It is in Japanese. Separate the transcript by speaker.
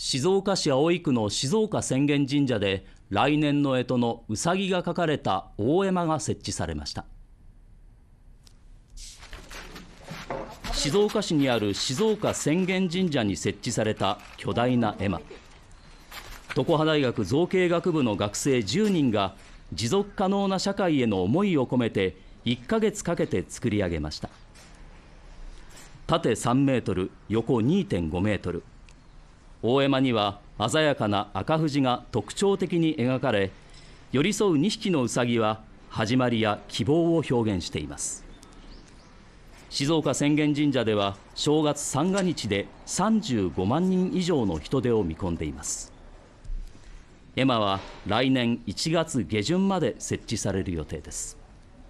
Speaker 1: 静岡市葵区の静岡浅間神社で来年の干支のうさぎが描かれた大絵馬が設置されました静岡市にある静岡浅間神社に設置された巨大な絵馬常葉大学造形学部の学生10人が持続可能な社会への思いを込めて1ヶ月かけて作り上げました縦3メートル横2.5メートル大絵馬には鮮やかな赤富士が特徴的に描かれ寄り添う2匹のうさぎは始まりや希望を表現しています静岡浅間神社では正月三が日で35万人以上の人出を見込んでいます絵馬は来年1月下旬まで設置される予定です